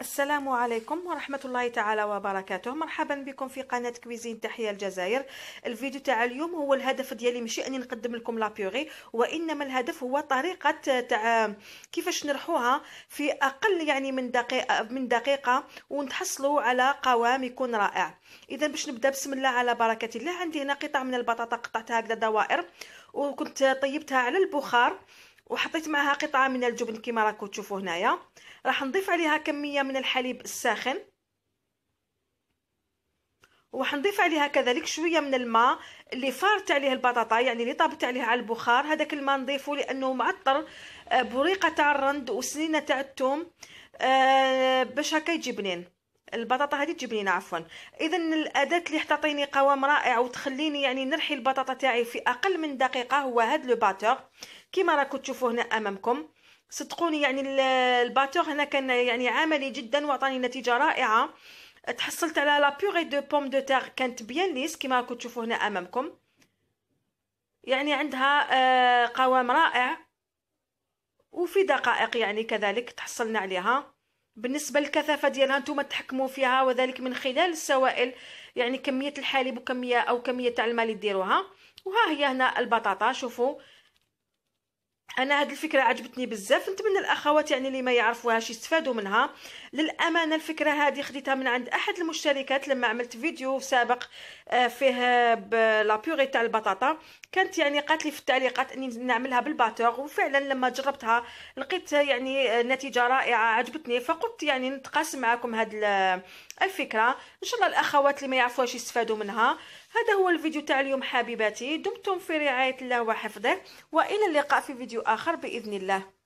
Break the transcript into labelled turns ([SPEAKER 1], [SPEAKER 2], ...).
[SPEAKER 1] السلام عليكم ورحمة الله تعالى وبركاته مرحبا بكم في قناة كويزين تحية الجزائر الفيديو تاع اليوم هو الهدف ديالي ماشي اني نقدم لكم لابيوغي وانما الهدف هو طريقة تاع كيفاش نرحوها في اقل يعني من دقيقة من دقيقة ونتحصلوا على قوام يكون رائع اذا باش نبدا بسم الله على بركة الله عندي هنا قطع من البطاطا قطعتها هكذا دوائر وكنت طيبتها على البخار وحطيت معها قطعه من الجبن كما راكم تشوفوا هنايا راح نضيف عليها كميه من الحليب الساخن نضيف عليها كذلك شويه من الماء اللي فارت عليه البطاطا يعني اللي طابت عليه على البخار هذاك الماء نضيفه لانه معطر آه، بوريقه تاع الرند وسنينه تاع الثوم آه، باش هكا يجي بنين البطاطا هذه تجيب لينا عفوا اذا الاداه اللي تعطيني قوام رائع وتخليني يعني نرحي البطاطا تاعي في اقل من دقيقه هو هاد لو باتور كما راكم تشوفوا هنا امامكم صدقوني يعني الباتور هنا كان يعني عملي جدا وعطاني نتيجه رائعه تحصلت على لا بيغي دو بوم دو تيغ كانت بيان ليس كما راكم تشوفوا هنا امامكم يعني عندها آه، قوام رائع وفي دقائق يعني كذلك تحصلنا عليها بالنسبه للكثافه ديالها نتوما تحكموا فيها وذلك من خلال السوائل يعني كميه الحليب وكميه او كميه تاع الماء اللي ديروها وها هي هنا البطاطا شوفوا انا هاد الفكره عجبتني بزاف نتمنى الاخوات يعني اللي ما يعرفوهاش يستفادوا منها للامانه الفكره هذه خديتها من عند احد المشتركات لما عملت فيديو سابق آه، فيه بيوري تاع البطاطا كانت يعني قالت لي في التعليقات اني نعملها بالباتور وفعلا لما جربتها لقيت يعني آه، نتيجه رائعه عجبتني فقلت يعني نتقاسم معكم هاد آه، الفكره ان شاء الله الاخوات اللي ما يعرفوهاش يستفادوا منها هذا هو الفيديو تاع اليوم حبيباتي دمتم في رعاية الله وحفظه وإلى اللقاء في فيديو
[SPEAKER 2] آخر بإذن الله